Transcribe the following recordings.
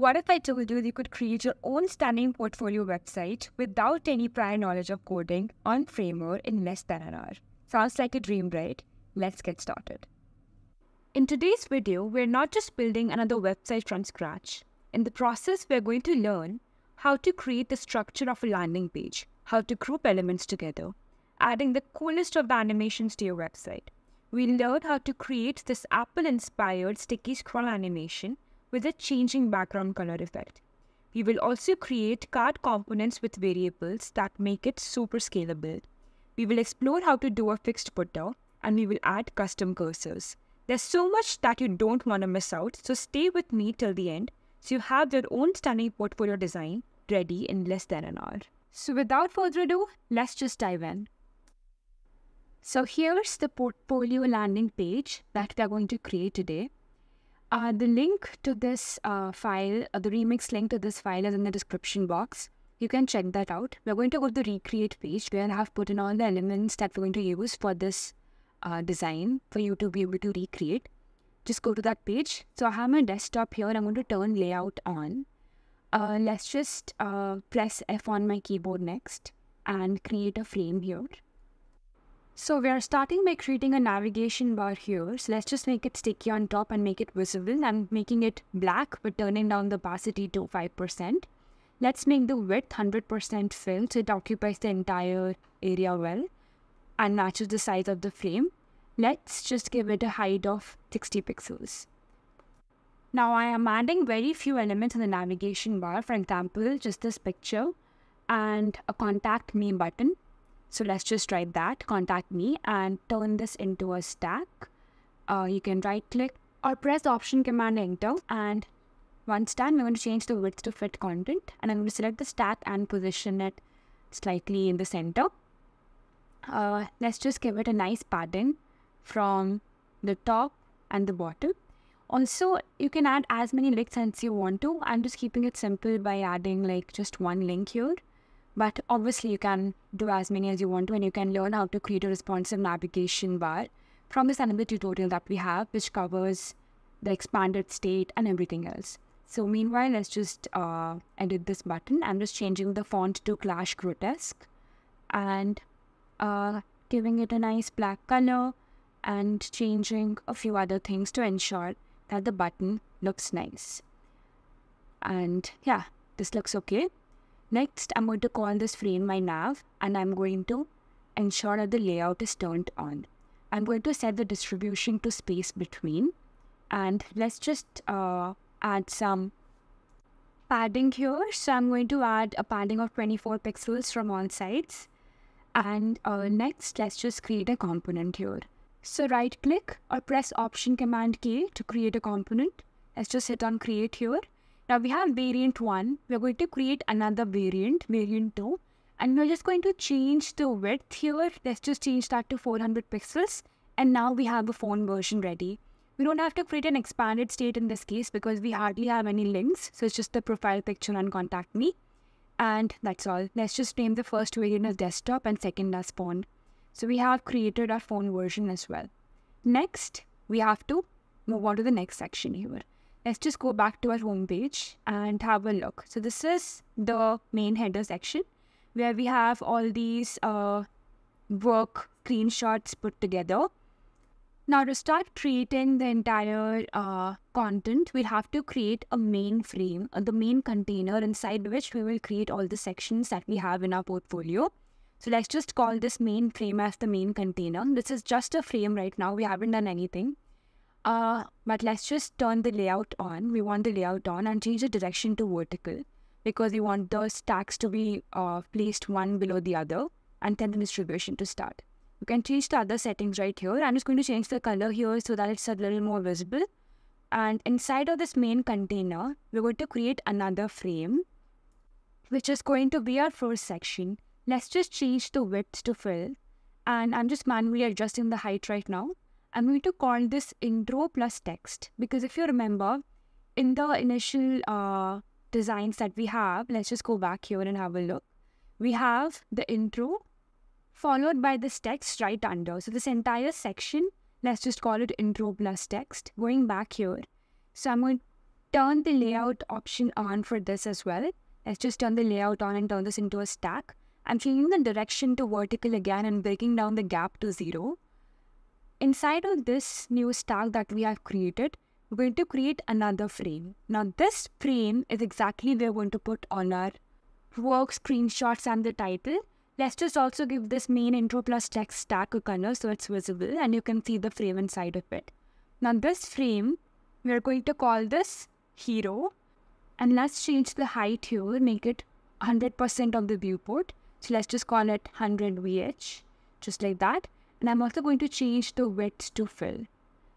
What if I told you you could create your own stunning portfolio website without any prior knowledge of coding on Framer in less than an hour? Sounds like a dream, right? Let's get started. In today's video, we're not just building another website from scratch. In the process, we're going to learn how to create the structure of a landing page, how to group elements together, adding the coolest of animations to your website. We learn how to create this Apple-inspired sticky scroll animation with a changing background color effect. We will also create card components with variables that make it super scalable. We will explore how to do a fixed footer and we will add custom cursors. There's so much that you don't want to miss out, so stay with me till the end so you have your own stunning portfolio design ready in less than an hour. So without further ado, let's just dive in. So here's the portfolio landing page that we are going to create today. Uh, the link to this uh, file, uh, the remix link to this file is in the description box. You can check that out. We're going to go to the recreate page where I have put in all the elements that we're going to use for this uh, design for you to be able to recreate. Just go to that page. So I have my desktop here. I'm going to turn layout on. Uh, let's just uh, press F on my keyboard next and create a frame here. So we are starting by creating a navigation bar here. So let's just make it sticky on top and make it visible. I'm making it black, but turning down the opacity to 5%. Let's make the width 100% fill so it occupies the entire area well and matches the size of the frame. Let's just give it a height of 60 pixels. Now I am adding very few elements in the navigation bar, for example, just this picture and a contact me button so let's just try that, contact me, and turn this into a stack. Uh, you can right click or press option command enter. And once done, we're going to change the width to fit content. And I'm going to select the stack and position it slightly in the center. Uh, let's just give it a nice pattern from the top and the bottom. Also, you can add as many links as you want to. I'm just keeping it simple by adding like just one link here. But obviously, you can do as many as you want to, and you can learn how to create a responsive navigation bar from this another tutorial that we have, which covers the expanded state and everything else. So meanwhile, let's just uh, edit this button. I'm just changing the font to Clash Grotesque and uh, giving it a nice black color and changing a few other things to ensure that the button looks nice. And yeah, this looks okay. Next, I'm going to call this frame my nav and I'm going to ensure that the layout is turned on. I'm going to set the distribution to space between and let's just uh, add some padding here. So I'm going to add a padding of 24 pixels from all sides. And uh, next, let's just create a component here. So right click or press Option Command K to create a component. Let's just hit on create here. Now we have variant 1. We're going to create another variant, variant 2. And we're just going to change the width here. Let's just change that to 400 pixels. And now we have a phone version ready. We don't have to create an expanded state in this case because we hardly have any links. So it's just the profile picture and contact me. And that's all. Let's just name the first variant as desktop and second as phone. So we have created our phone version as well. Next, we have to move on to the next section here let's just go back to our homepage and have a look. So this is the main header section where we have all these uh, work screenshots put together. Now to start creating the entire uh, content, we'll have to create a main frame, uh, the main container inside which we will create all the sections that we have in our portfolio. So let's just call this main frame as the main container. This is just a frame right now. We haven't done anything. Uh, but let's just turn the layout on. We want the layout on and change the direction to vertical because we want the stacks to be uh, placed one below the other and then the distribution to start. You can change the other settings right here. I'm just going to change the color here so that it's a little more visible. And inside of this main container, we're going to create another frame, which is going to be our first section. Let's just change the width to fill. And I'm just manually adjusting the height right now. I'm going to call this intro plus text because if you remember, in the initial uh, designs that we have, let's just go back here and have a look. We have the intro followed by this text right under. So this entire section, let's just call it intro plus text. Going back here, so I'm going to turn the layout option on for this as well. Let's just turn the layout on and turn this into a stack. I'm changing the direction to vertical again and breaking down the gap to zero. Inside of this new stack that we have created, we're going to create another frame. Now this frame is exactly where we're going to put all our work screenshots and the title. Let's just also give this main intro plus text stack a color so it's visible and you can see the frame inside of it. Now this frame, we're going to call this hero and let's change the height here, make it 100% of the viewport. So let's just call it 100 VH, just like that. And I'm also going to change the width to fill.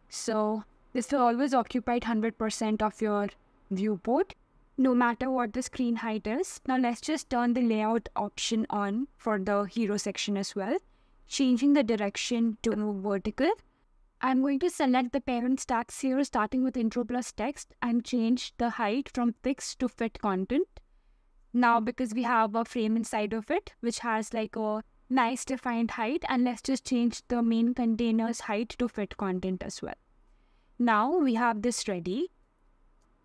So this will always occupy 100% of your viewport, no matter what the screen height is. Now let's just turn the layout option on for the hero section as well, changing the direction to vertical. I'm going to select the parent stacks here starting with intro plus text and change the height from fixed to fit content. Now because we have a frame inside of it which has like a nice defined height and let's just change the main container's height to fit content as well. Now we have this ready.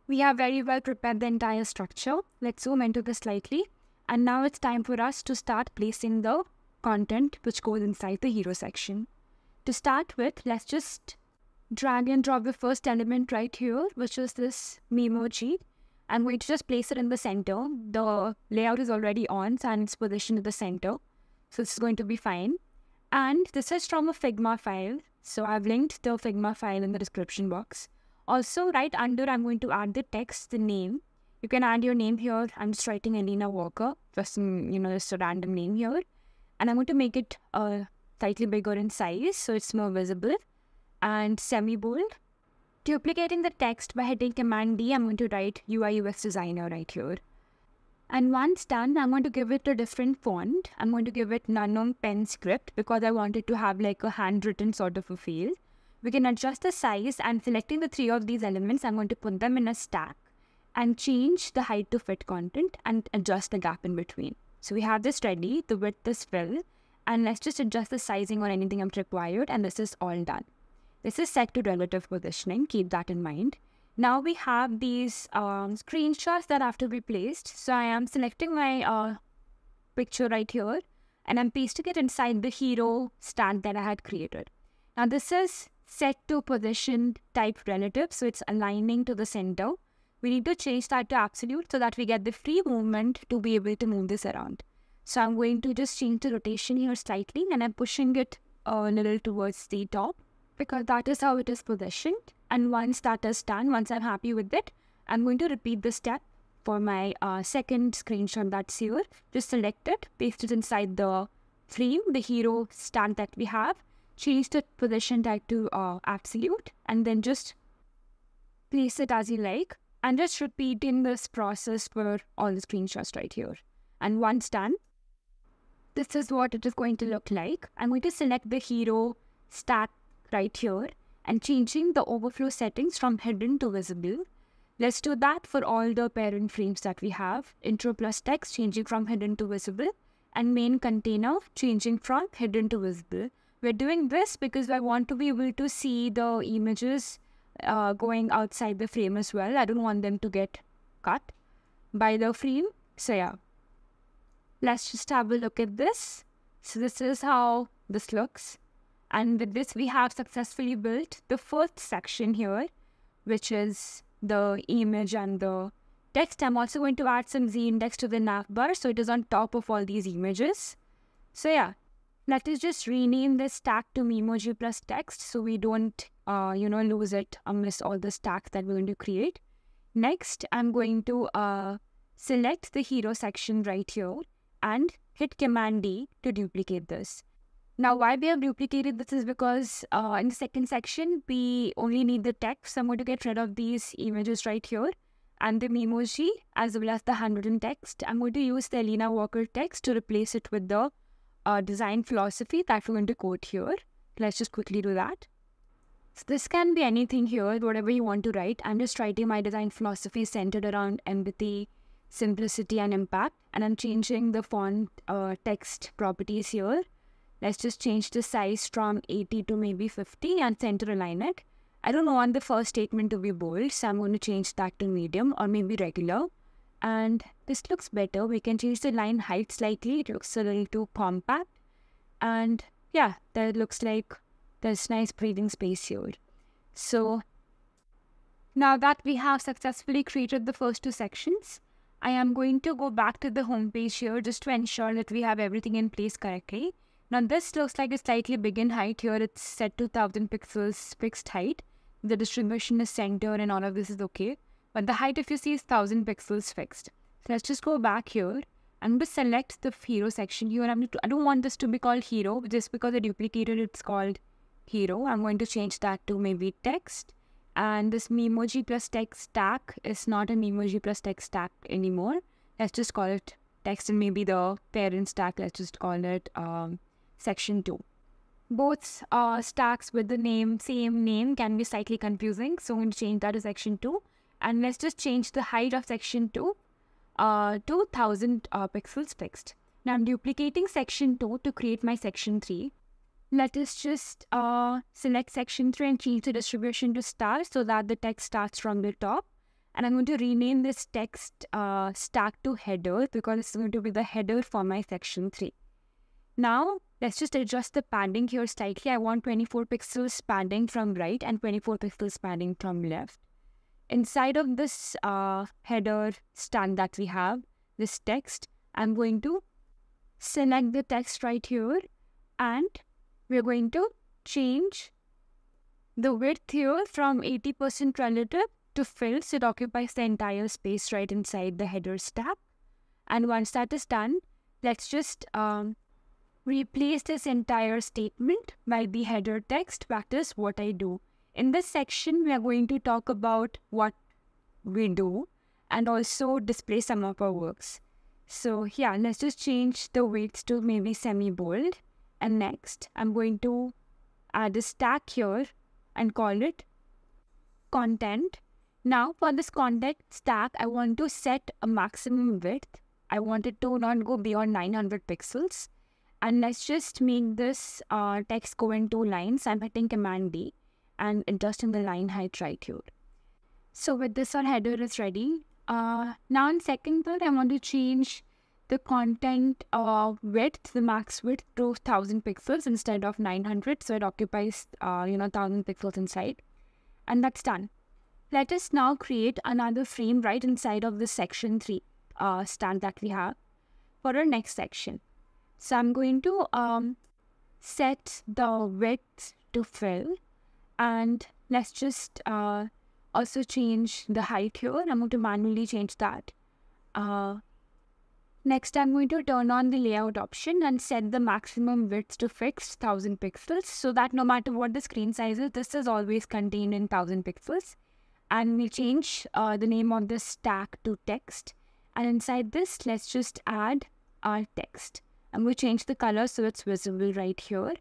We have very well prepared the entire structure. Let's zoom into this slightly. And now it's time for us to start placing the content which goes inside the hero section. To start with, let's just drag and drop the first element right here, which is this Memoji. I'm going to just place it in the center. The layout is already on, so it's positioned in the center. So this is going to be fine. And this is from a Figma file. So I've linked the Figma file in the description box. Also, right under, I'm going to add the text, the name. You can add your name here. I'm just writing Alina Walker, just, mm, you know, just a random name here. And I'm going to make it uh, slightly bigger in size so it's more visible. And semi-bold. Duplicating the text by hitting Command D, I'm going to write UI UX Designer right here. And once done, I'm going to give it a different font. I'm going to give it Nanom Pen Script because I want it to have like a handwritten sort of a feel. We can adjust the size and selecting the three of these elements, I'm going to put them in a stack and change the height to fit content and adjust the gap in between. So we have this ready, the width is fill, and let's just adjust the sizing or anything I'm required and this is all done. This is set to relative positioning, keep that in mind. Now we have these um, screenshots that have to be placed. So I am selecting my uh, picture right here and I'm pasting it inside the hero stand that I had created. Now this is set to position type relative. So it's aligning to the center. We need to change that to absolute so that we get the free movement to be able to move this around. So I'm going to just change the rotation here slightly and I'm pushing it a little towards the top because that is how it is positioned. And once that is done, once I'm happy with it, I'm going to repeat this step for my uh, second screenshot that's here. Just select it, paste it inside the frame, the hero stand that we have, change the position type to uh, absolute, and then just place it as you like. And just repeating this process for all the screenshots right here. And once done, this is what it is going to look like. I'm going to select the hero stack right here and changing the overflow settings from hidden to visible. Let's do that for all the parent frames that we have. Intro plus text changing from hidden to visible and main container changing from hidden to visible. We're doing this because I want to be able to see the images uh, going outside the frame as well. I don't want them to get cut by the frame. So yeah, let's just have a look at this. So this is how this looks. And with this, we have successfully built the fourth section here, which is the image and the text. I'm also going to add some z-index to the navbar, so it is on top of all these images. So yeah, let us just rename this stack to Memoji plus text so we don't, uh, you know, lose it amidst all the stacks that we're going to create. Next, I'm going to uh, select the hero section right here and hit Command D to duplicate this. Now, why we have duplicated this is because uh, in the second section, we only need the text. So I'm going to get rid of these images right here and the emoji as well as the handwritten text. I'm going to use the Elena Walker text to replace it with the uh, design philosophy that we're going to quote here. Let's just quickly do that. So this can be anything here, whatever you want to write. I'm just writing my design philosophy centered around empathy, simplicity and impact. And I'm changing the font uh, text properties here Let's just change the size from 80 to maybe 50 and center align it. I don't want the first statement to be bold, so I'm going to change that to medium or maybe regular. And this looks better. We can change the line height slightly. It looks a little too compact. And yeah, that looks like there's nice breathing space here. So now that we have successfully created the first two sections, I am going to go back to the home page here just to ensure that we have everything in place correctly. Now this looks like a slightly bigger height here. It's set to 1000 pixels fixed height. The distribution is centered and all of this is okay. But the height if you see is 1000 pixels fixed. So let's just go back here. I'm going to select the hero section here. I'm to, I don't want this to be called hero just because I duplicated it's called hero. I'm going to change that to maybe text. And this emoji plus text stack is not an emoji plus text stack anymore. Let's just call it text and maybe the parent stack. Let's just call it um, section 2. Both uh, stacks with the name same name can be slightly confusing, so I'm going to change that to section 2. And let's just change the height of section 2 uh, to 1000 uh, pixels fixed. Now I'm duplicating section 2 to create my section 3. Let us just uh, select section 3 and change the distribution to star so that the text starts from the top. And I'm going to rename this text uh, stack to header because it's going to be the header for my section 3. Now, let's just adjust the padding here slightly. I want 24 pixels padding from right and 24 pixels padding from left. Inside of this uh, header stand that we have, this text, I'm going to select the text right here and we're going to change the width here from 80% relative to fill so it occupies the entire space right inside the headers tab. And once that is done, let's just um, Replace this entire statement by the header text, that is what I do. In this section, we are going to talk about what we do and also display some of our works. So yeah, let's just change the weights to maybe semi-bold. And next, I'm going to add a stack here and call it content. Now for this content stack, I want to set a maximum width. I want it to not go beyond 900 pixels. And let's just make this uh, text go in two lines. I'm hitting Command D and adjusting the line height right here. So with this, our header is ready. Uh, now in second third, I want to change the content uh, width, the max width to 1000 pixels instead of 900. So it occupies, uh, you know, 1000 pixels inside. And that's done. Let us now create another frame right inside of the section 3 uh, stand that we have for our next section. So I'm going to um, set the width to fill and let's just uh, also change the height here. I'm going to manually change that. Uh, next, I'm going to turn on the layout option and set the maximum width to fixed 1000 pixels so that no matter what the screen size is, this is always contained in 1000 pixels. And we'll change uh, the name of this stack to text. And inside this, let's just add our text. And we change the color so it's visible right here.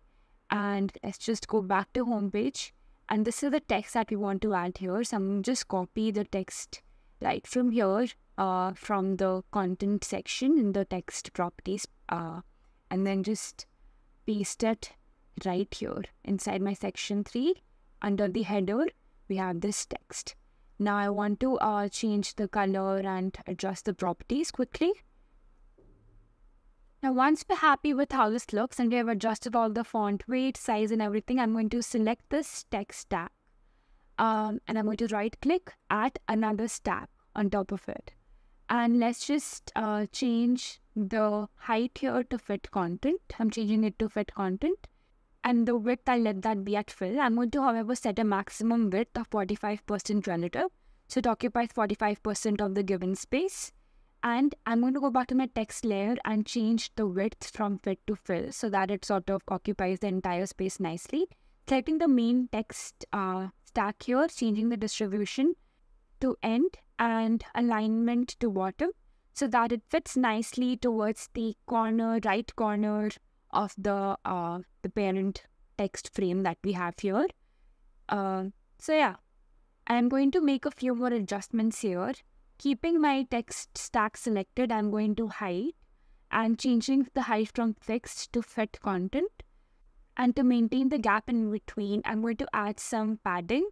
And let's just go back to homepage. And this is the text that we want to add here. So I'm just copy the text right from here uh, from the content section in the text properties uh, and then just paste it right here inside my section 3 under the header we have this text now I want to uh, change the color and adjust the properties quickly now once we're happy with how this looks and we have adjusted all the font weight, size and everything, I'm going to select this text tab um, and I'm going to right click add another tab on top of it. And let's just uh, change the height here to fit content. I'm changing it to fit content and the width, I'll let that be at fill. I'm going to, however, set a maximum width of 45% relative. So it occupies 45% of the given space. And I'm going to go back to my text layer and change the width from fit to fill so that it sort of occupies the entire space nicely. Selecting the main text uh, stack here, changing the distribution to end and alignment to bottom so that it fits nicely towards the corner, right corner of the, uh, the parent text frame that we have here. Uh, so yeah, I'm going to make a few more adjustments here. Keeping my text stack selected, I'm going to height and changing the height from text to fit content. And to maintain the gap in between, I'm going to add some padding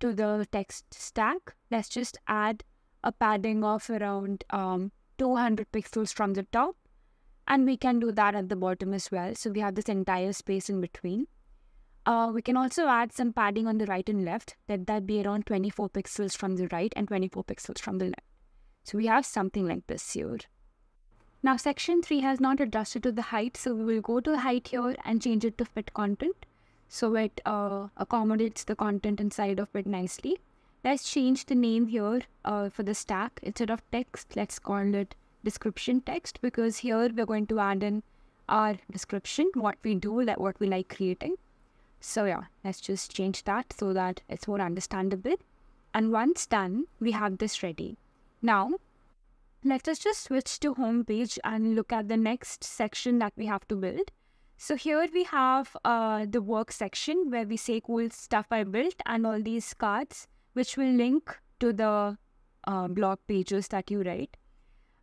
to the text stack. Let's just add a padding of around um, 200 pixels from the top. And we can do that at the bottom as well. So we have this entire space in between. Uh, we can also add some padding on the right and left. Let that be around 24 pixels from the right and 24 pixels from the left. So we have something like this here. Now section 3 has not adjusted to the height, so we will go to height here and change it to fit content. So it uh, accommodates the content inside of it nicely. Let's change the name here uh, for the stack. Instead of text, let's call it description text because here we're going to add in our description, what we do, that what we like creating. So yeah, let's just change that so that it's more understandable. And once done, we have this ready. Now, let us just switch to home page and look at the next section that we have to build. So here we have uh, the work section where we say cool stuff I built and all these cards which will link to the uh, blog pages that you write.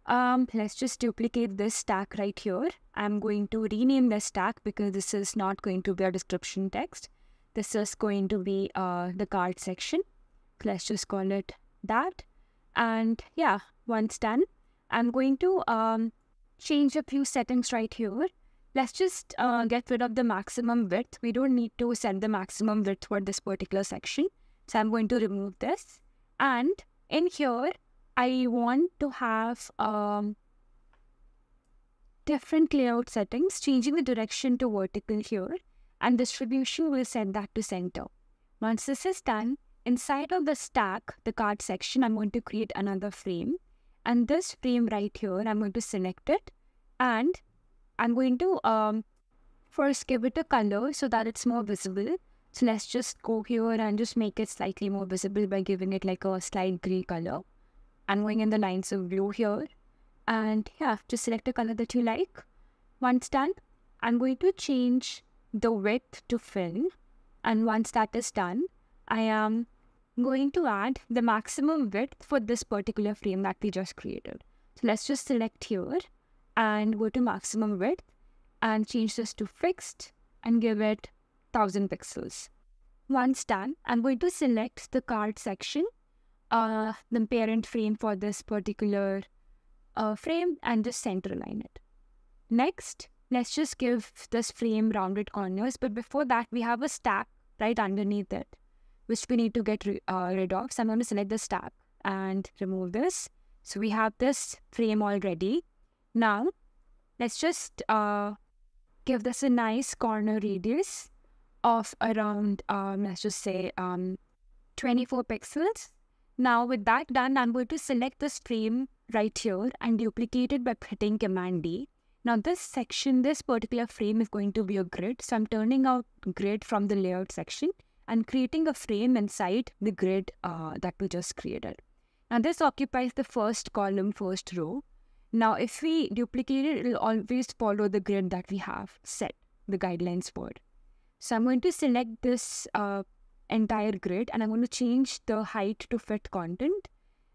Um, let's just duplicate this stack right here. I'm going to rename the stack because this is not going to be a description text. This is going to be uh, the card section. Let's just call it that. And yeah, once done, I'm going to um, change a few settings right here. Let's just uh, get rid of the maximum width. We don't need to set the maximum width for this particular section. So I'm going to remove this. And in here, I want to have um, different layout settings, changing the direction to vertical here, and distribution will set that to center. Once this is done, inside of the stack, the card section, I'm going to create another frame. And this frame right here, I'm going to select it. And I'm going to um, first give it a color so that it's more visible. So let's just go here and just make it slightly more visible by giving it like a slight gray color. I'm going in the lines of blue here. And yeah, just select a color that you like. Once done, I'm going to change the width to fill. And once that is done, I am going to add the maximum width for this particular frame that we just created. So let's just select here and go to maximum width and change this to fixed and give it 1000 pixels. Once done, I'm going to select the card section uh, the parent frame for this particular uh, frame and just center align it. Next, let's just give this frame rounded corners. But before that, we have a stack right underneath it, which we need to get uh, rid of. So I'm going to select the stack and remove this. So we have this frame already. Now, let's just uh, give this a nice corner radius of around, um, let's just say um, 24 pixels. Now with that done, I'm going to select the stream right here and duplicate it by hitting Command D. Now this section, this particular frame is going to be a grid. So I'm turning out grid from the layout section and creating a frame inside the grid uh, that we just created. Now this occupies the first column, first row. Now if we duplicate it, it'll always follow the grid that we have set, the guidelines board. So I'm going to select this uh, entire grid and I'm going to change the height to fit content.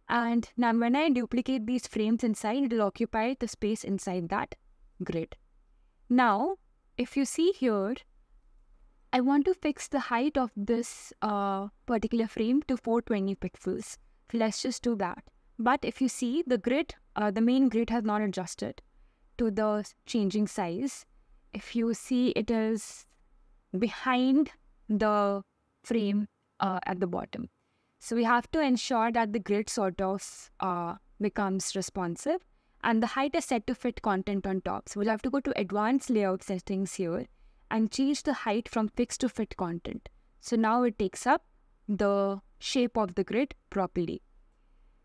And now when I duplicate these frames inside, it'll occupy the space inside that grid. Now, if you see here, I want to fix the height of this uh, particular frame to 420 pixels. So let's just do that. But if you see, the grid, uh, the main grid has not adjusted to the changing size. If you see, it is behind the frame uh, at the bottom. So we have to ensure that the grid sort of uh, becomes responsive and the height is set to fit content on top. So we'll have to go to advanced layout settings here and change the height from fixed to fit content. So now it takes up the shape of the grid properly.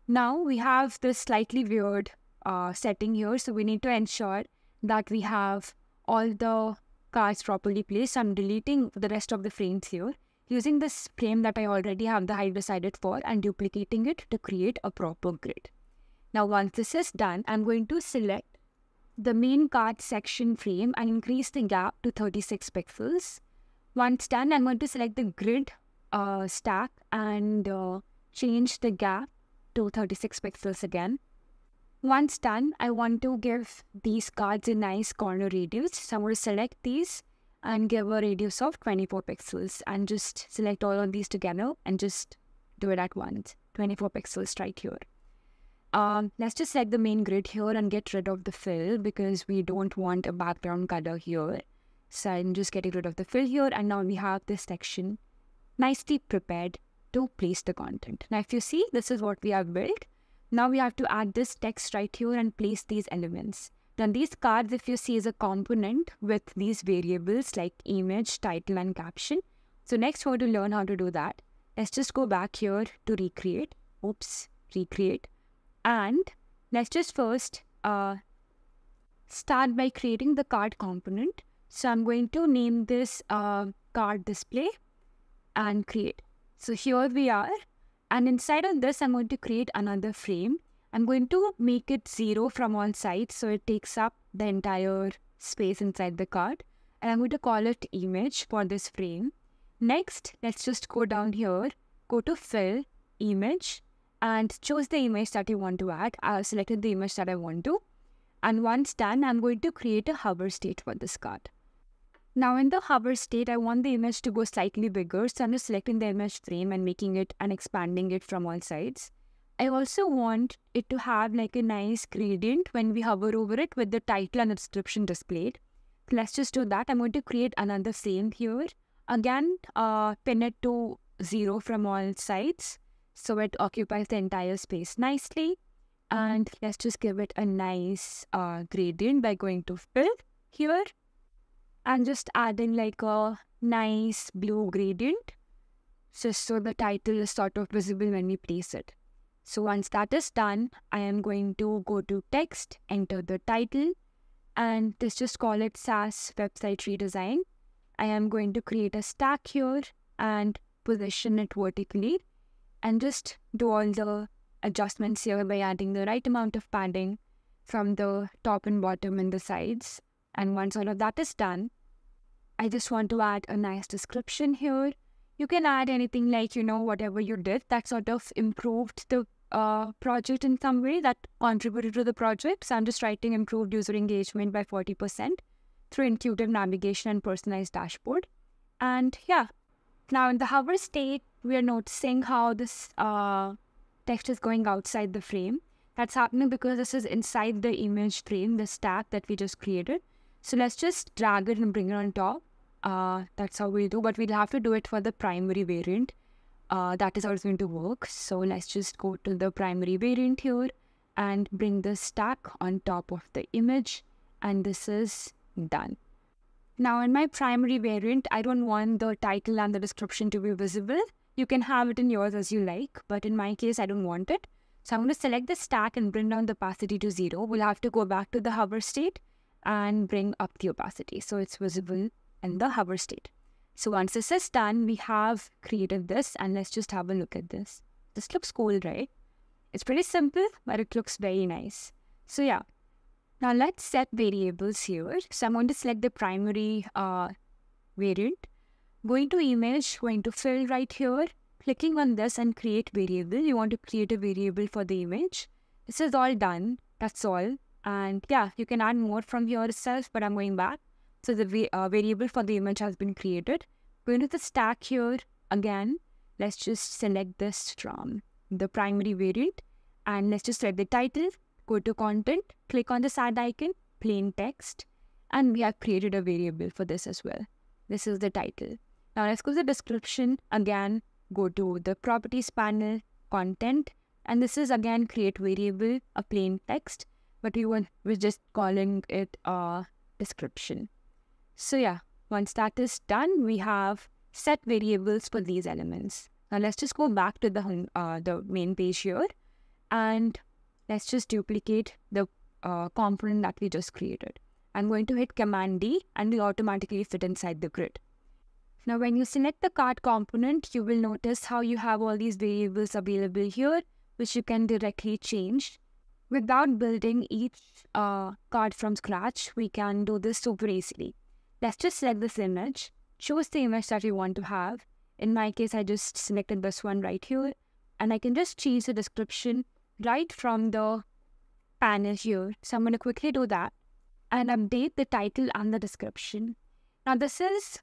Now we have this slightly weird uh, setting here. So we need to ensure that we have all the cards properly placed. I'm deleting the rest of the frames here using this frame that I already have the height decided for and duplicating it to create a proper grid. Now once this is done, I'm going to select the main card section frame and increase the gap to 36 pixels. Once done, I'm going to select the grid uh, stack and uh, change the gap to 36 pixels again. Once done, I want to give these cards a nice corner radius. So I'm going to select these and give a radius of 24 pixels and just select all of these together and just do it at once. 24 pixels right here. Um, let's just select the main grid here and get rid of the fill because we don't want a background color here. So I'm just getting rid of the fill here and now we have this section nicely prepared to place the content. Now if you see, this is what we have built. Now we have to add this text right here and place these elements. Now these cards, if you see, is a component with these variables like image, title, and caption. So next we're going to learn how to do that. Let's just go back here to recreate. Oops, recreate. And let's just first uh, start by creating the card component. So I'm going to name this uh, card display and create. So here we are. And inside of this, I'm going to create another frame I'm going to make it zero from all sides so it takes up the entire space inside the card and I'm going to call it image for this frame. Next, let's just go down here, go to fill, image and choose the image that you want to add. I've selected the image that I want to and once done, I'm going to create a hover state for this card. Now in the hover state, I want the image to go slightly bigger so I'm just selecting the image frame and making it and expanding it from all sides. I also want it to have like a nice gradient when we hover over it with the title and the description displayed. So let's just do that. I'm going to create another frame here. Again, uh, pin it to zero from all sides. So it occupies the entire space nicely. Mm-hmm. And let's just give it a nice uh, gradient by going to fill here. And just adding like a nice blue gradient. Just so the title is sort of visible when we place it. So once that is done, I am going to go to text, enter the title, and let's just call it SaaS website redesign. I am going to create a stack here and position it vertically and just do all the adjustments here by adding the right amount of padding from the top and bottom and the sides. And once all of that is done, I just want to add a nice description here. You can add anything like, you know, whatever you did that sort of improved the uh, project in some way that contributed to the project. So I'm just writing improved user engagement by 40% through intuitive navigation and personalized dashboard. And yeah, now in the hover state, we are noticing how this uh, text is going outside the frame. That's happening because this is inside the image frame, the stack that we just created. So let's just drag it and bring it on top. Uh, that's how we'll do, but we'll have to do it for the primary variant uh, that is how it's going to work. So let's just go to the primary variant here and bring the stack on top of the image and this is done. Now in my primary variant, I don't want the title and the description to be visible. You can have it in yours as you like, but in my case, I don't want it. So I'm going to select the stack and bring down the opacity to zero. We'll have to go back to the hover state and bring up the opacity. So it's visible in the hover state. So once this is done, we have created this and let's just have a look at this. This looks cool, right? It's pretty simple, but it looks very nice. So yeah, now let's set variables here. So I'm going to select the primary uh, variant. Going to image, going to fill right here, clicking on this and create variable. You want to create a variable for the image. This is all done. That's all. And yeah, you can add more from here itself, but I'm going back. So the va uh, variable for the image has been created. Going to the stack here again, let's just select this from the primary variant and let's just select the title, go to content, click on the sad icon, plain text, and we have created a variable for this as well. This is the title. Now let's go to the description again, go to the properties panel, content, and this is again create variable, a plain text, but we want we're just calling it a description. So yeah, once that is done, we have set variables for these elements. Now let's just go back to the, home, uh, the main page here and let's just duplicate the uh, component that we just created. I'm going to hit Command D and we automatically fit inside the grid. Now when you select the card component, you will notice how you have all these variables available here, which you can directly change. Without building each uh, card from scratch, we can do this super easily let's just select this image, choose the image that you want to have. In my case, I just selected this one right here and I can just change the description right from the panel here. So I'm going to quickly do that and update the title and the description. Now this is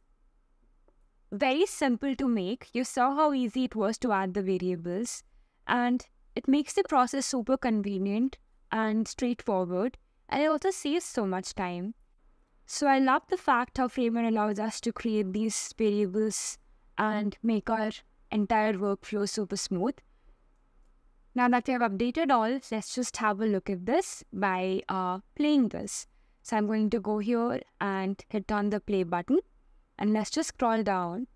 very simple to make. You saw how easy it was to add the variables and it makes the process super convenient and straightforward and it also saves so much time. So I love the fact how Framer allows us to create these variables and make our entire workflow super smooth. Now that we have updated all, let's just have a look at this by uh, playing this. So I'm going to go here and hit on the play button and let's just scroll down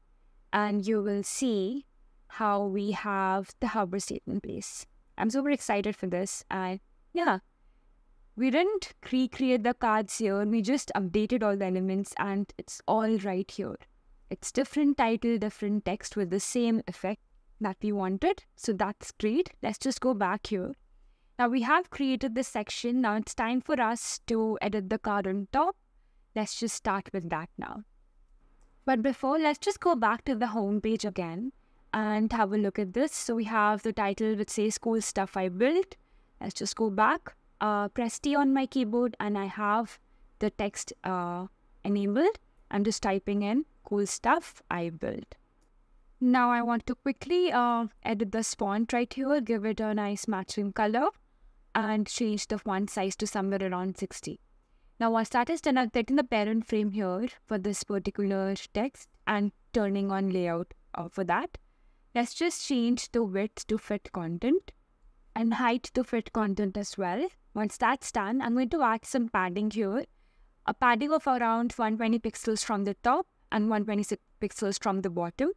and you will see how we have the hover in place. I'm super excited for this and yeah, we didn't recreate the cards here. We just updated all the elements and it's all right here. It's different title, different text with the same effect that we wanted. So that's great. Let's just go back here. Now we have created this section. Now it's time for us to edit the card on top. Let's just start with that now. But before, let's just go back to the home page again and have a look at this. So we have the title which says cool stuff I built. Let's just go back uh, press T on my keyboard and I have the text uh, enabled. I'm just typing in cool stuff I built. Now I want to quickly uh, edit this font right here, give it a nice matching color and change the font size to somewhere around 60. Now once that is done, I'll click in the parent frame here for this particular text and turning on layout uh, for that. Let's just change the width to fit content and height to fit content as well. Once that's done, I'm going to add some padding here. A padding of around 120 pixels from the top and 126 pixels from the bottom.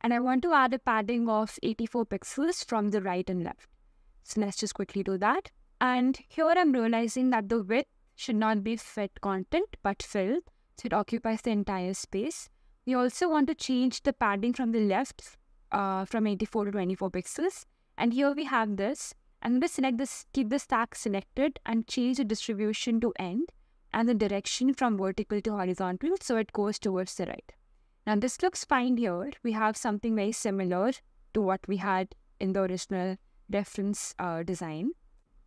And I want to add a padding of 84 pixels from the right and left. So let's just quickly do that. And here I'm realizing that the width should not be fit content, but filled. So it occupies the entire space. We also want to change the padding from the left uh, from 84 to 24 pixels. And here we have this. I'm going to select this, keep the stack selected and change the distribution to end and the direction from vertical to horizontal so it goes towards the right. Now this looks fine here. We have something very similar to what we had in the original reference uh, design.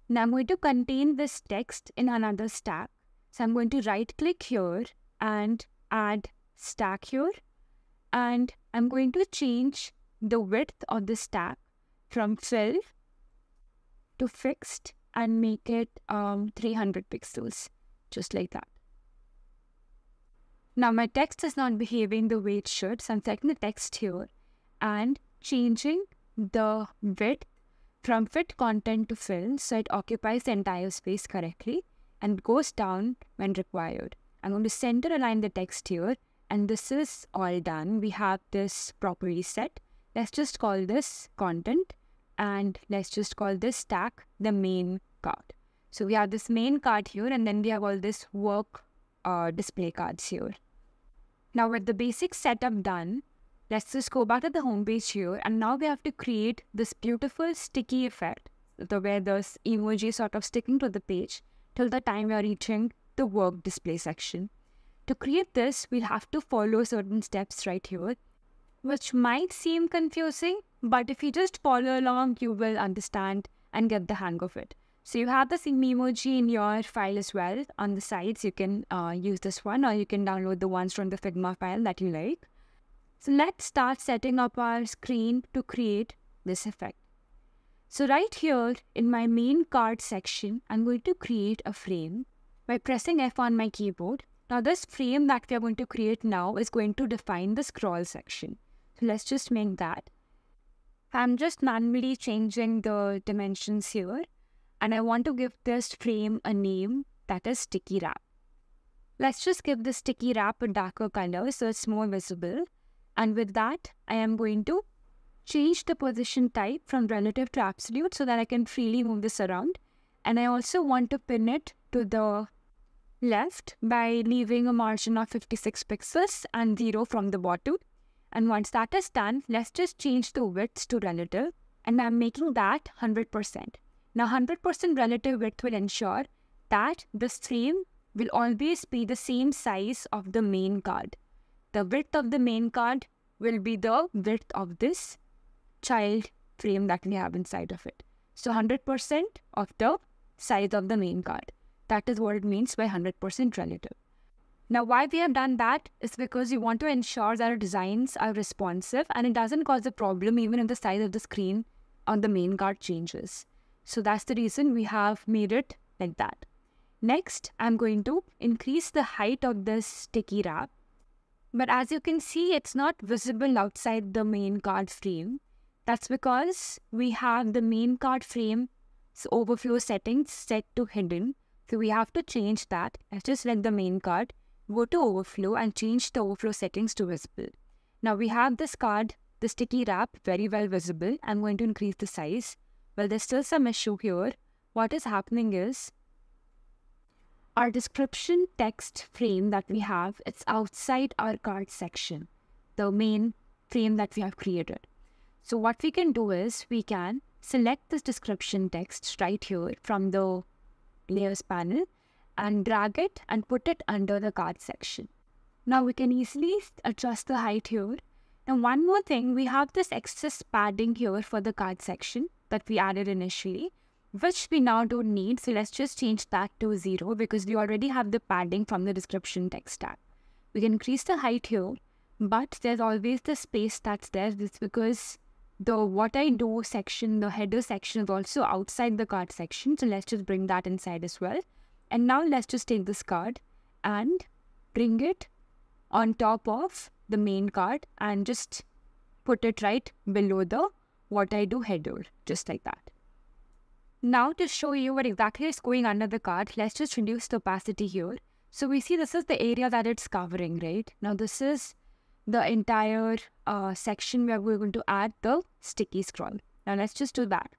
Now I'm going to contain this text in another stack. So I'm going to right click here and add stack here. And I'm going to change the width of the stack from 12 to fixed and make it um, 300 pixels, just like that. Now my text is not behaving the way it should, so I'm setting the text here and changing the width from fit content to fill so it occupies the entire space correctly and goes down when required. I'm going to center align the text here and this is all done. We have this property set. Let's just call this content and let's just call this stack the main card. So we have this main card here and then we have all this work uh, display cards here. Now with the basic setup done, let's just go back to the home page here and now we have to create this beautiful sticky effect the where this emoji sort of sticking to the page till the time we are reaching the work display section. To create this, we'll have to follow certain steps right here, which might seem confusing, but if you just follow along, you will understand and get the hang of it. So you have the same emoji in your file as well. On the sides, you can uh, use this one or you can download the ones from the Figma file that you like. So let's start setting up our screen to create this effect. So right here in my main card section, I'm going to create a frame by pressing F on my keyboard. Now this frame that we are going to create now is going to define the scroll section. So let's just make that. I'm just manually changing the dimensions here and I want to give this frame a name that is sticky wrap. Let's just give this sticky wrap a darker color so it's more visible. And with that, I am going to change the position type from relative to absolute so that I can freely move this around. And I also want to pin it to the left by leaving a margin of 56 pixels and 0 from the bottom. And once that is done, let's just change the widths to relative and I'm making that 100%. Now 100% relative width will ensure that the stream will always be the same size of the main card. The width of the main card will be the width of this child frame that we have inside of it. So 100% of the size of the main card. That is what it means by 100% relative. Now, why we have done that is because you want to ensure that our designs are responsive and it doesn't cause a problem even if the size of the screen on the main card changes. So that's the reason we have made it like that. Next, I'm going to increase the height of this sticky wrap. But as you can see, it's not visible outside the main card frame. That's because we have the main card frame overflow settings set to hidden. So we have to change that. Let's just let the main card go to overflow and change the overflow settings to visible. Now we have this card, the sticky wrap very well visible. I'm going to increase the size. Well, there's still some issue here. What is happening is our description text frame that we have, it's outside our card section, the main frame that we have created. So what we can do is we can select this description text right here from the layers panel and drag it and put it under the card section. Now we can easily adjust the height here. Now one more thing, we have this excess padding here for the card section that we added initially, which we now don't need. So let's just change that to zero because we already have the padding from the description text tag. We can increase the height here, but there's always the space that's there. This because the what I do section, the header section is also outside the card section. So let's just bring that inside as well. And now let's just take this card and bring it on top of the main card and just put it right below the what I do header, just like that. Now to show you what exactly is going under the card, let's just reduce the opacity here. So we see this is the area that it's covering, right? Now this is the entire uh, section where we're going to add the sticky scroll. Now let's just do that.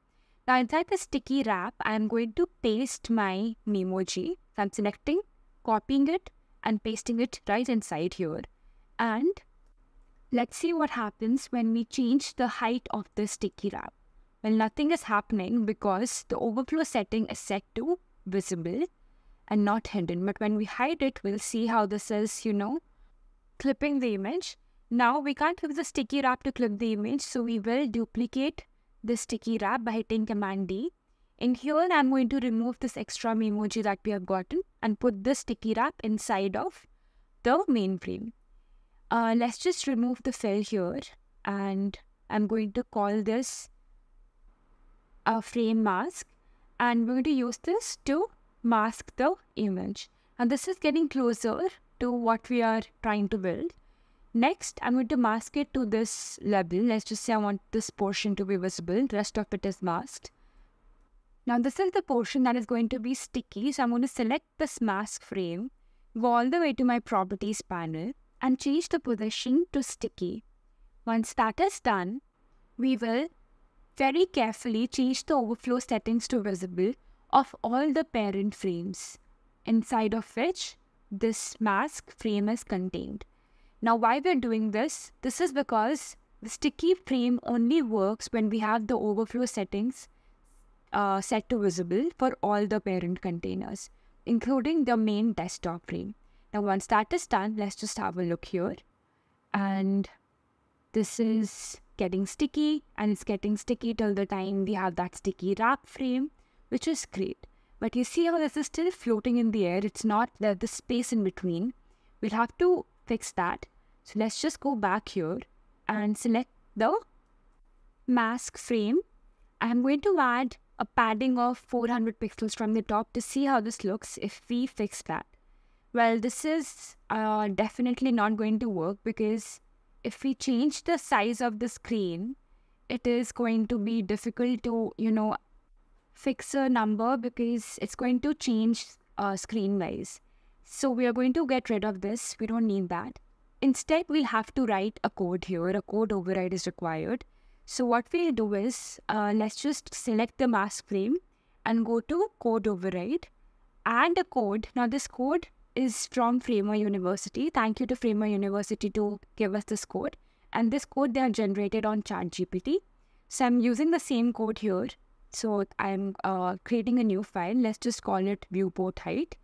Now inside the sticky wrap, I am going to paste my Memoji. So I'm selecting, copying it and pasting it right inside here. And let's see what happens when we change the height of the sticky wrap. Well, nothing is happening because the overflow setting is set to visible and not hidden. But when we hide it, we'll see how this is, you know, clipping the image. Now, we can't use the sticky wrap to clip the image, so we will duplicate the sticky wrap by hitting Command D. And here I'm going to remove this extra memoji that we have gotten and put the sticky wrap inside of the mainframe. Uh, let's just remove the fill here and I'm going to call this a frame mask and we're going to use this to mask the image. And this is getting closer to what we are trying to build. Next, I'm going to mask it to this level. Let's just say I want this portion to be visible. The rest of it is masked. Now, this is the portion that is going to be sticky. So I'm going to select this mask frame, go all the way to my properties panel and change the position to sticky. Once that is done, we will very carefully change the overflow settings to visible of all the parent frames, inside of which this mask frame is contained. Now, why we're doing this? This is because the sticky frame only works when we have the overflow settings uh, set to visible for all the parent containers, including the main desktop frame. Now, once that is done, let's just have a look here. And this is getting sticky and it's getting sticky till the time we have that sticky wrap frame, which is great. But you see how this is still floating in the air. It's not the, the space in between. We'll have to fix that. So let's just go back here and select the mask frame. I'm going to add a padding of 400 pixels from the top to see how this looks if we fix that. Well, this is uh, definitely not going to work because if we change the size of the screen, it is going to be difficult to, you know, fix a number because it's going to change uh, screen wise. So we are going to get rid of this. We don't need that. Instead, we'll have to write a code here. A code override is required. So what we'll do is, uh, let's just select the mask frame and go to code override, add a code. Now this code is from Framer University. Thank you to Framer University to give us this code. And this code they are generated on ChatGPT. So I'm using the same code here. So I'm uh, creating a new file. Let's just call it viewport height.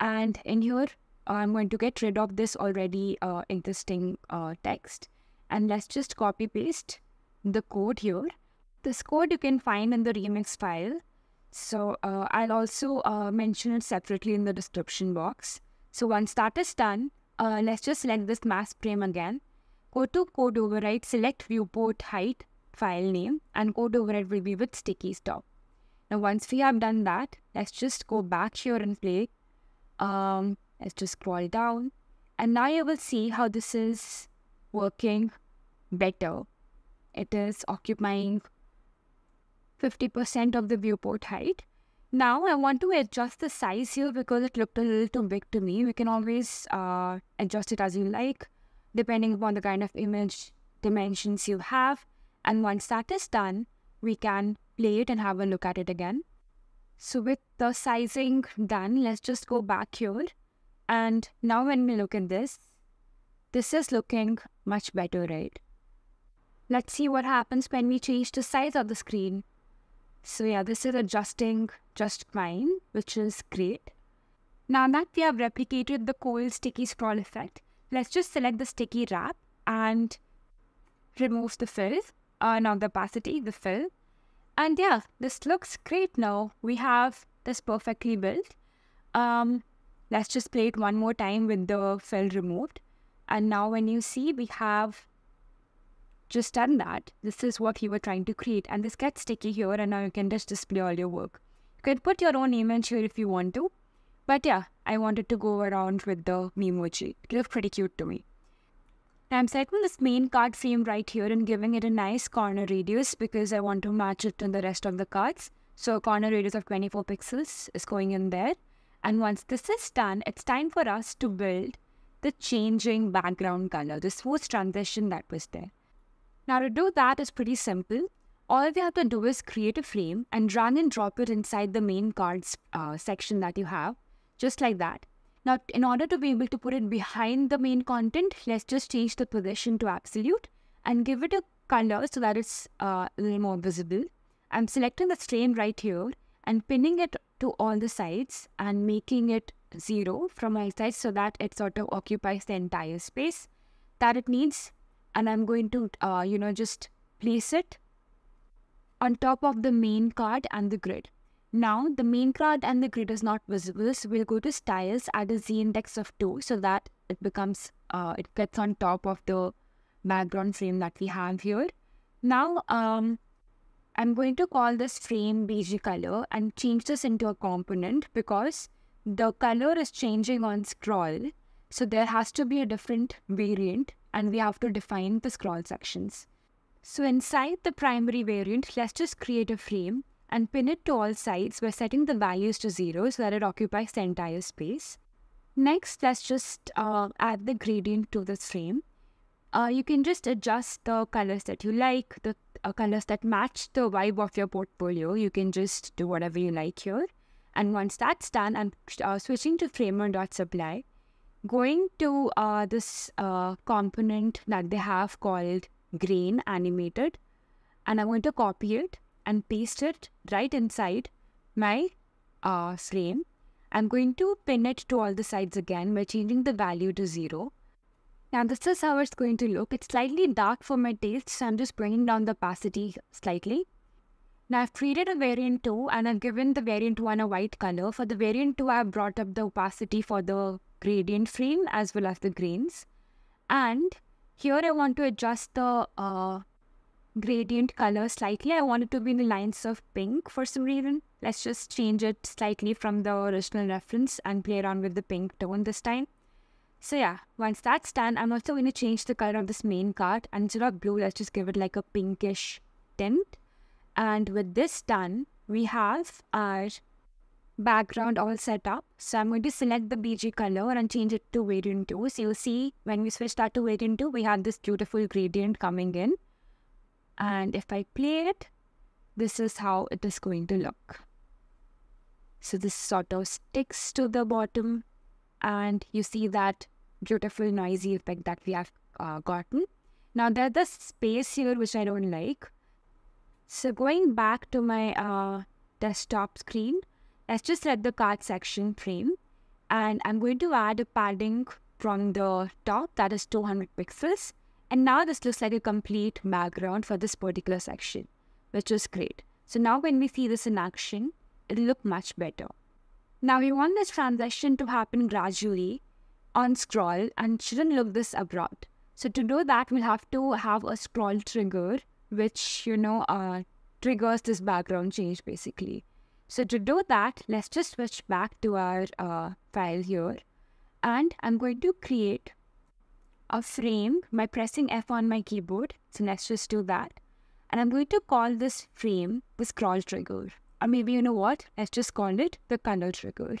And in here, I'm going to get rid of this already uh, existing uh, text. And let's just copy paste the code here. This code you can find in the remix file. So uh, I'll also uh, mention it separately in the description box. So once that is done, uh, let's just select this mask frame again. Go to code override, select viewport height, file name, and code override will be with sticky stop. Now once we have done that, let's just go back here and play um, let's just scroll down. And now you will see how this is working better. It is occupying 50% of the viewport height. Now I want to adjust the size here because it looked a little too big to me. We can always uh, adjust it as you like, depending upon the kind of image dimensions you have. And once that is done, we can play it and have a look at it again. So with the sizing done, let's just go back here. And now when we look at this, this is looking much better, right? Let's see what happens when we change the size of the screen. So yeah, this is adjusting just fine, which is great. Now that we have replicated the cool sticky scroll effect, let's just select the sticky wrap and remove the fill, uh, not the opacity, the fill. And yeah, this looks great now. We have this perfectly built. Um, let's just play it one more time with the fill removed. And now when you see we have just done that, this is what you were trying to create. And this gets sticky here and now you can just display all your work. You can put your own image here if you want to. But yeah, I wanted to go around with the Memoji. It looks pretty cute to me. I'm setting this main card frame right here and giving it a nice corner radius because I want to match it to the rest of the cards. So a corner radius of 24 pixels is going in there. And once this is done, it's time for us to build the changing background color, the smooth transition that was there. Now to do that is pretty simple. All we have to do is create a frame and drag and drop it inside the main cards uh, section that you have, just like that. Now, in order to be able to put it behind the main content, let's just change the position to absolute and give it a color so that it's uh, a little more visible. I'm selecting the stain right here and pinning it to all the sides and making it zero from all sides so that it sort of occupies the entire space that it needs. And I'm going to, uh, you know, just place it on top of the main card and the grid. Now the main card and the grid is not visible, so we'll go to styles, add a z index of 2 so that it becomes, uh, it gets on top of the background frame that we have here. Now um, I'm going to call this frame beige color and change this into a component because the color is changing on scroll. So there has to be a different variant and we have to define the scroll sections. So inside the primary variant, let's just create a frame and pin it to all sides by setting the values to 0 so that it occupies the entire space. Next, let's just uh, add the gradient to the frame. Uh, you can just adjust the colors that you like, the uh, colors that match the vibe of your portfolio. You can just do whatever you like here. And once that's done, I'm uh, switching to framer.supply. Going to uh, this uh, component that they have called grain animated, and I'm going to copy it and paste it right inside my uh, frame. I'm going to pin it to all the sides again by changing the value to 0. Now this is how it's going to look. It's slightly dark for my taste, so I'm just bringing down the opacity slightly. Now I've created a variant 2 and I've given the variant 1 a white color. For the variant 2, I've brought up the opacity for the gradient frame as well as the grains. And here I want to adjust the uh, gradient color slightly. I want it to be in the lines of pink for some reason. Let's just change it slightly from the original reference and play around with the pink tone this time. So yeah, once that's done, I'm also going to change the color of this main card. And instead of blue, let's just give it like a pinkish tint. And with this done, we have our background all set up. So I'm going to select the BG color and change it to variant 2. So you'll see when we switch that to variant 2, we have this beautiful gradient coming in. And if I play it, this is how it is going to look. So this sort of sticks to the bottom and you see that beautiful noisy effect that we have uh, gotten. Now there's the space here which I don't like. So going back to my uh, desktop screen, let's just let the card section frame and I'm going to add a padding from the top that is 200 pixels and now this looks like a complete background for this particular section, which is great. So now when we see this in action, it'll look much better. Now we want this transition to happen gradually on scroll and shouldn't look this abrupt. So to do that, we'll have to have a scroll trigger, which, you know, uh, triggers this background change basically. So to do that, let's just switch back to our uh, file here. And I'm going to create a frame by pressing F on my keyboard. So let's just do that. And I'm going to call this frame the scroll trigger. Or maybe you know what? Let's just call it the color trigger.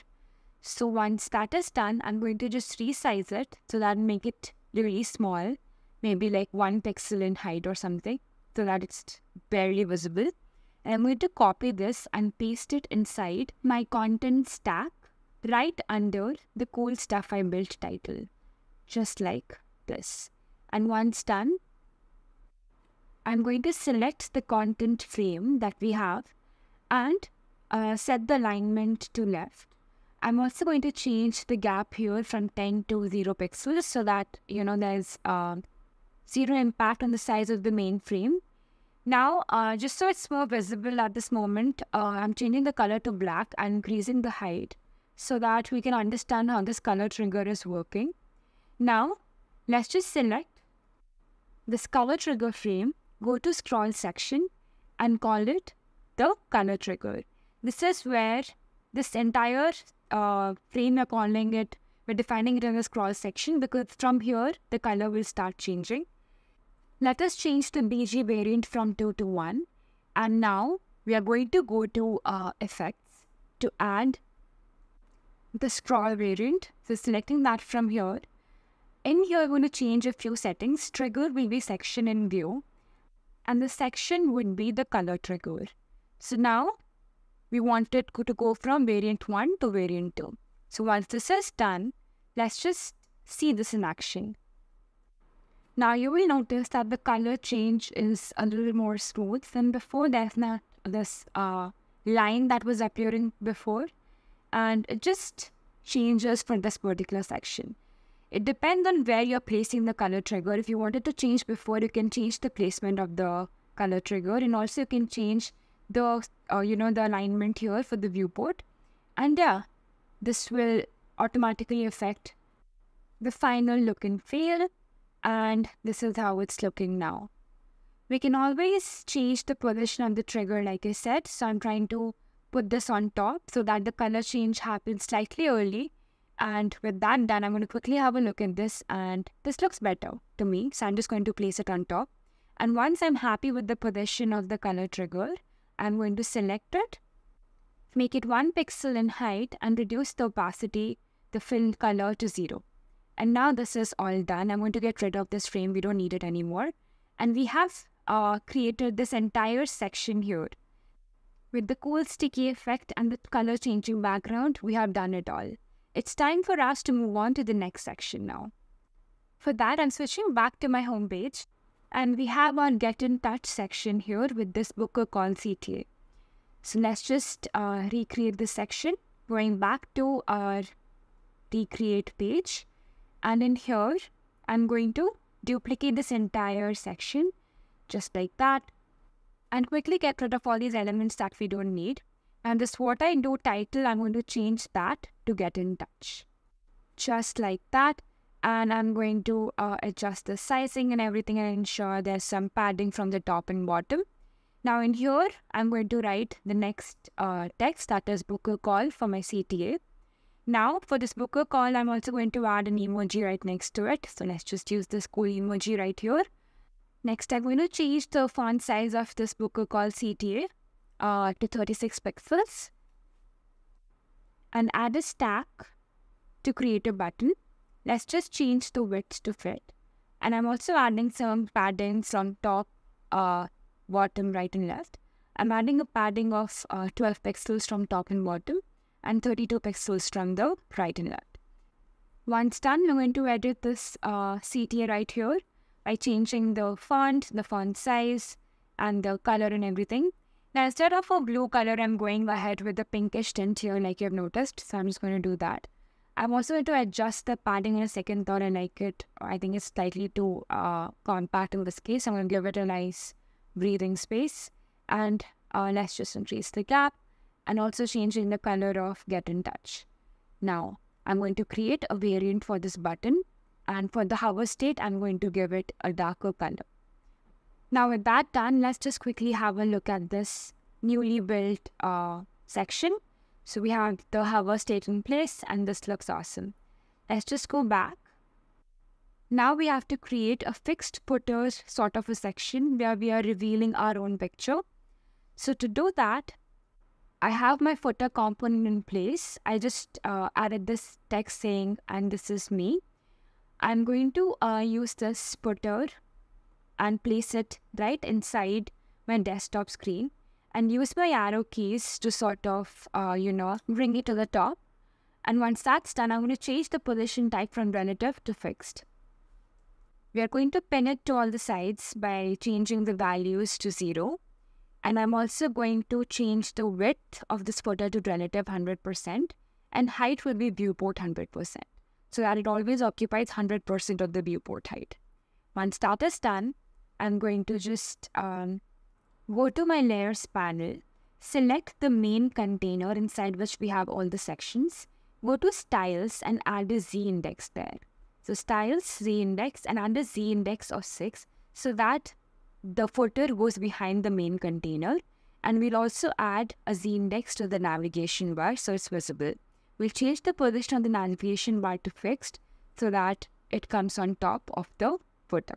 So once that is done, I'm going to just resize it so that i make it really small, maybe like one pixel in height or something, so that it's barely visible. And I'm going to copy this and paste it inside my content stack right under the cool stuff I built title, just like this. And once done, I'm going to select the content frame that we have and uh, set the alignment to left. I'm also going to change the gap here from 10 to 0 pixels so that, you know, there's uh, zero impact on the size of the main frame. Now, uh, just so it's more visible at this moment, uh, I'm changing the color to black and increasing the height so that we can understand how this color trigger is working. Now, Let's just select this color trigger frame, go to scroll section and call it the color trigger. This is where this entire uh, frame we're calling it, we're defining it in the scroll section because from here the color will start changing. Let us change the BG variant from 2 to 1 and now we are going to go to uh, effects to add the scroll variant. So selecting that from here in here, I'm going to change a few settings. Trigger will be section in view. And the section would be the color trigger. So now we want it to go from variant 1 to variant 2. So once this is done, let's just see this in action. Now you will notice that the color change is a little more smooth than before. There's not this uh, line that was appearing before. And it just changes for this particular section. It depends on where you're placing the color trigger. If you wanted to change before, you can change the placement of the color trigger and also you can change the, uh, you know, the alignment here for the viewport. And yeah, this will automatically affect the final look and feel. And this is how it's looking now. We can always change the position of the trigger, like I said. So I'm trying to put this on top so that the color change happens slightly early and with that done, I'm going to quickly have a look at this and this looks better to me. So I'm just going to place it on top. And once I'm happy with the position of the color trigger, I'm going to select it, make it one pixel in height and reduce the opacity, the film color to zero. And now this is all done. I'm going to get rid of this frame. We don't need it anymore. And we have uh, created this entire section here. With the cool sticky effect and the color changing background, we have done it all. It's time for us to move on to the next section now. For that, I'm switching back to my homepage and we have our get in touch section here with this booker called CTA. So let's just uh, recreate this section, going back to our recreate page. And in here, I'm going to duplicate this entire section just like that and quickly get rid of all these elements that we don't need. And this what I do title, I'm going to change that to get in touch. Just like that. And I'm going to uh, adjust the sizing and everything and ensure there's some padding from the top and bottom. Now in here, I'm going to write the next uh, text that is booker call for my CTA. Now for this booker call, I'm also going to add an emoji right next to it. So let's just use this cool emoji right here. Next, I'm going to change the font size of this booker call CTA uh, to 36 pixels and add a stack to create a button. Let's just change the width to fit. And I'm also adding some padding from top, uh, bottom, right and left. I'm adding a padding of uh, 12 pixels from top and bottom and 32 pixels from the right and left. Once done, we're going to edit this uh, CTA right here by changing the font, the font size, and the color and everything. Now instead of a blue color, I'm going ahead with the pinkish tint here like you've noticed. So I'm just going to do that. I'm also going to adjust the padding on a second thought. I like it. I think it's slightly too uh, compact in this case. I'm going to give it a nice breathing space. And uh, let's just increase the gap and also changing the color of get in touch. Now I'm going to create a variant for this button and for the hover state, I'm going to give it a darker color. Now with that done, let's just quickly have a look at this newly built uh, section. So we have the hover state in place and this looks awesome. Let's just go back. Now we have to create a fixed putters sort of a section where we are revealing our own picture. So to do that, I have my footer component in place. I just uh, added this text saying, and this is me. I'm going to uh, use this footer and place it right inside my desktop screen and use my arrow keys to sort of, uh, you know, bring it to the top. And once that's done, I'm going to change the position type from relative to fixed. We are going to pin it to all the sides by changing the values to 0. And I'm also going to change the width of this footer to relative 100% and height will be viewport 100% so that it always occupies 100% of the viewport height. Once that is done, I'm going to just um, go to my layers panel, select the main container inside which we have all the sections, go to styles and add a Z index there. So styles, Z index and add a Z index of 6 so that the footer goes behind the main container and we'll also add a Z index to the navigation bar so it's visible. We'll change the position on the navigation bar to fixed so that it comes on top of the footer.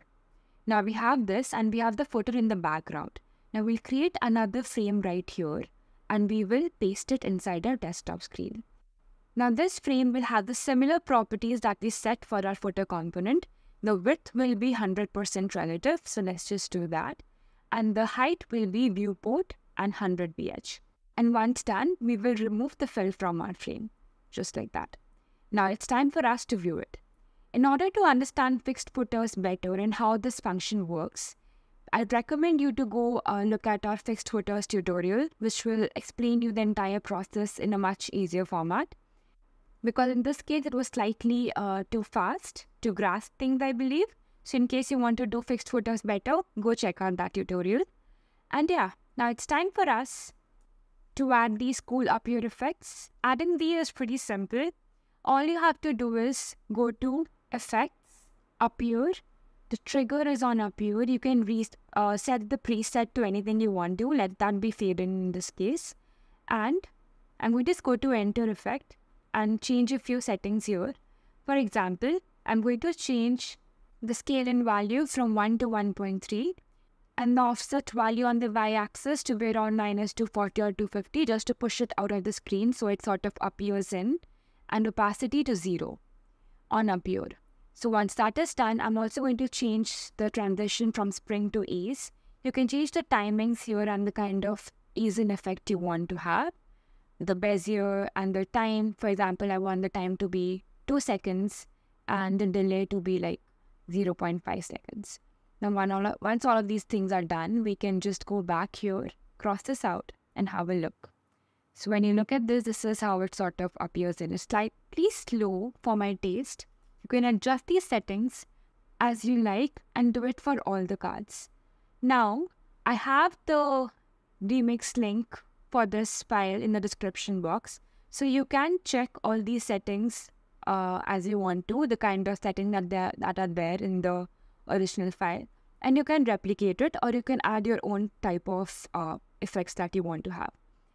Now we have this and we have the footer in the background. Now we'll create another frame right here and we will paste it inside our desktop screen. Now this frame will have the similar properties that we set for our footer component. The width will be 100% relative, so let's just do that. And the height will be viewport and 100 bh. And once done, we will remove the fill from our frame, just like that. Now it's time for us to view it. In order to understand fixed footers better and how this function works, I'd recommend you to go uh, look at our fixed footers tutorial, which will explain you the entire process in a much easier format. Because in this case, it was slightly uh, too fast to grasp things, I believe. So in case you want to do fixed footers better, go check out that tutorial. And yeah, now it's time for us to add these cool up here effects. Adding these is pretty simple. All you have to do is go to effects, appear. The trigger is on appear. You can re uh, set the preset to anything you want to. Let that be fade in, in this case. And I'm going to just go to enter effect and change a few settings here. For example, I'm going to change the scale and value from 1 to 1.3 and the offset value on the y-axis to be around minus 240 or 250 just to push it out of the screen so it sort of appears in and opacity to 0 on appear. So once that is done, I'm also going to change the transition from spring to ease. You can change the timings here and the kind of easing effect you want to have. The bezier and the time, for example, I want the time to be 2 seconds and the delay to be like 0 0.5 seconds. Now once all of these things are done, we can just go back here, cross this out and have a look. So when you look at this, this is how it sort of appears in. slide. slightly slow for my taste, you can adjust these settings as you like and do it for all the cards. Now, I have the remix link for this file in the description box. So you can check all these settings uh, as you want to, the kind of settings that, are, that are there in the original file. And you can replicate it or you can add your own type of uh, effects that you want to have.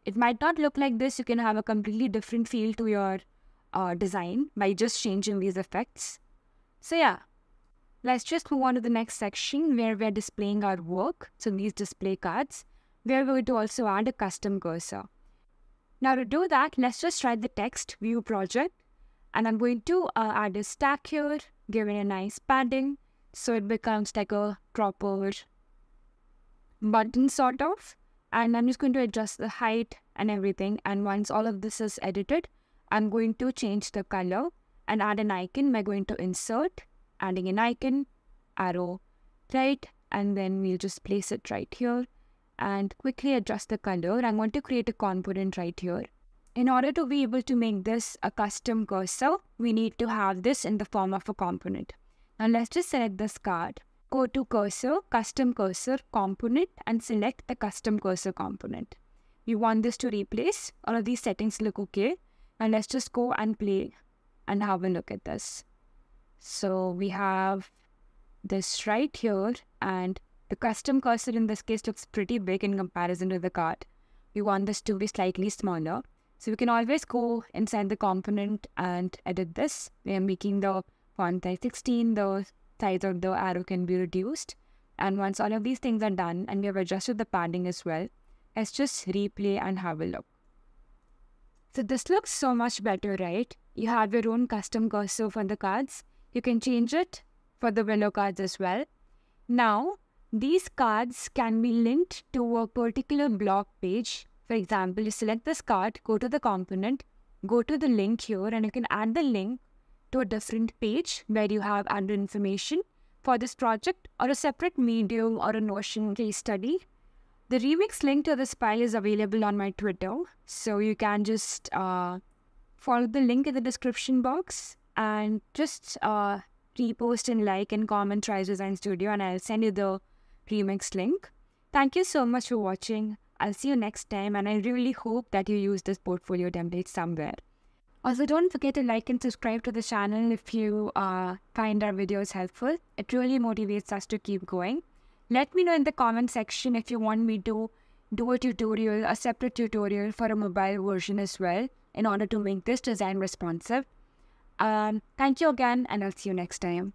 It might not look like this. You can have a completely different feel to your uh, design by just changing these effects. So yeah, let's just move on to the next section where we're displaying our work. So these display cards, we're going to also add a custom cursor. Now to do that, let's just try the text view project. And I'm going to uh, add a stack here, give it a nice padding. So it becomes like a proper button sort of. And I'm just going to adjust the height and everything. And once all of this is edited, I'm going to change the color and add an icon. We're going to insert, adding an icon, arrow, right? And then we'll just place it right here and quickly adjust the color. I'm going to create a component right here. In order to be able to make this a custom cursor, we need to have this in the form of a component. Now let's just select this card. Go to cursor, custom cursor, component and select the custom cursor component. We want this to replace. All of these settings look okay. And let's just go and play and have a look at this. So we have this right here and the custom cursor in this case looks pretty big in comparison to the card. We want this to be slightly smaller. So we can always go inside the component and edit this. We are making the font size 16, the size of the arrow can be reduced. And once all of these things are done and we have adjusted the padding as well, let's just replay and have a look. So this looks so much better, right? You have your own custom cursor for the cards. You can change it for the below cards as well. Now, these cards can be linked to a particular blog page. For example, you select this card, go to the component, go to the link here and you can add the link to a different page where you have other information for this project or a separate medium or a Notion case study the remix link to this file is available on my Twitter, so you can just uh, follow the link in the description box and just uh, repost and like and comment Rise Design Studio and I'll send you the remix link. Thank you so much for watching. I'll see you next time and I really hope that you use this portfolio template somewhere. Also, don't forget to like and subscribe to the channel if you uh, find our videos helpful. It really motivates us to keep going. Let me know in the comment section if you want me to do a tutorial, a separate tutorial for a mobile version as well in order to make this design responsive. Um, thank you again and I'll see you next time.